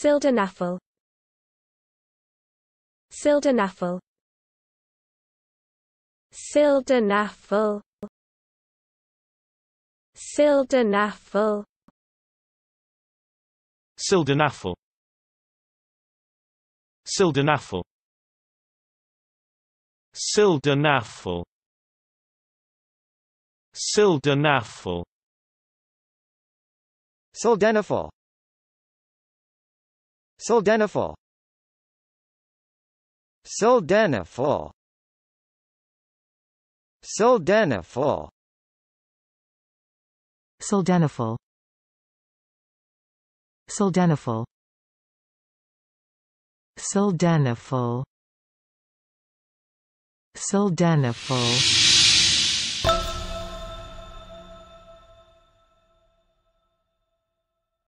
Sildenafil Sildenafil Sildenafil Sildenafil Sildenafil Sildenafil Sildenafil Sildenafil Sildenafil Sildenafil Sildenafil Sildenafil Sildenafil Sildenafil Sildenafil Sildenafil